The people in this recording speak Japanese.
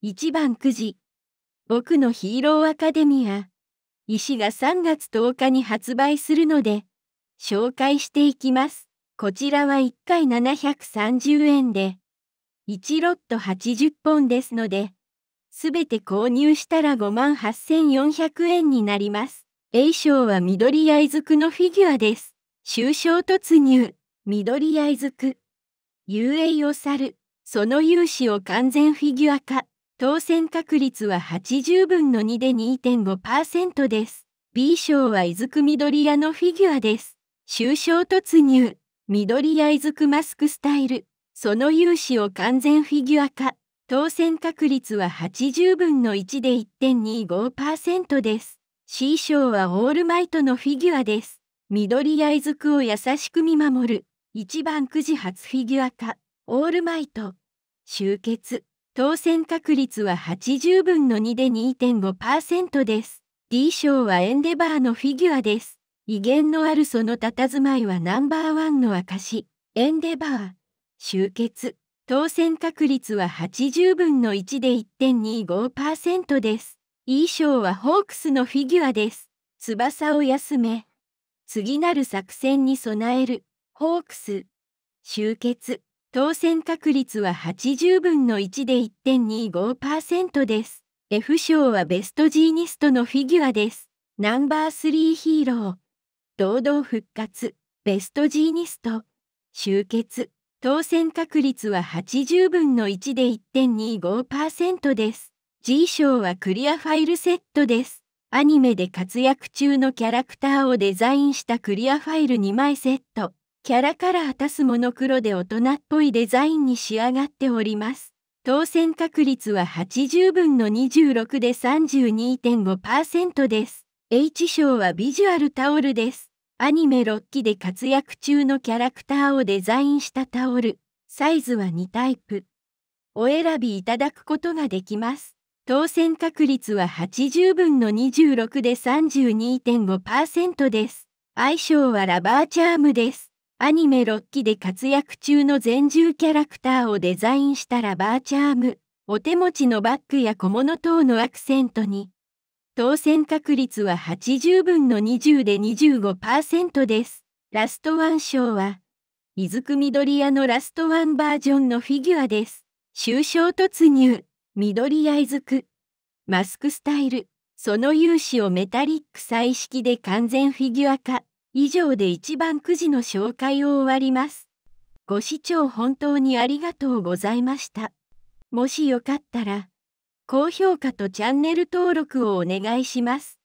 一番くじ僕のヒーローアカデミア石が3月10日に発売するので紹介していきます。こちらは1回730円で1ロット80本ですので、すべて購入したら5 8400円になります。A 賞は緑藍づくのフィギュアです。終章突入、緑藍づく。遊泳を去る、その勇姿を完全フィギュア化。当選確率は80分の2で2.5%です。B 賞は伊豆く緑屋のフィギュアです。終章突入、緑屋伊豆区マスクスタイル、その融資を完全フィギュア化。当選確率は80分の1で1.25%です。C 賞はオールマイトのフィギュアです。緑屋伊豆区を優しく見守る。1番くじ初フィギュア化。オールマイト。集結。当選確率は80分の2で2.5%です。D 賞はエンデバーのフィギュアです。威厳のあるその佇まいはナンバーワンの証。エンデバー。集結。当選確率は80分の1で1.25%です。E 賞はホークスのフィギュアです。翼を休め。次なる作戦に備える。ホークス。集結。当選確率は80分の1で1.25%です。F 賞はベストジーニストのフィギュアです。ナンバースリーヒーロー、堂々復活、ベストジーニスト、集結、当選確率は80分の1で1.25%です。G 賞はクリアファイルセットです。アニメで活躍中のキャラクターをデザインしたクリアファイル2枚セット。キャラカラー足すモノクロで大人っぽいデザインに仕上がっております。当選確率は80分の26で32.5%です。H 賞はビジュアルタオルです。アニメ6期で活躍中のキャラクターをデザインしたタオル。サイズは2タイプ。お選びいただくことができます。当選確率は80分の26で32.5%です。相性はラバーチャームです。アニメ6期で活躍中の全獣キャラクターをデザインしたラバーチャーム、お手持ちのバッグや小物等のアクセントに、当選確率は80分の20で25%です。ラストワン賞は、伊豆く緑屋のラストワンバージョンのフィギュアです。終章突入、緑屋伊豆く、マスクスタイル、その勇姿をメタリック彩色で完全フィギュア化。以上で一番くじの紹介を終わります。ご視聴本当にありがとうございました。もしよかったら、高評価とチャンネル登録をお願いします。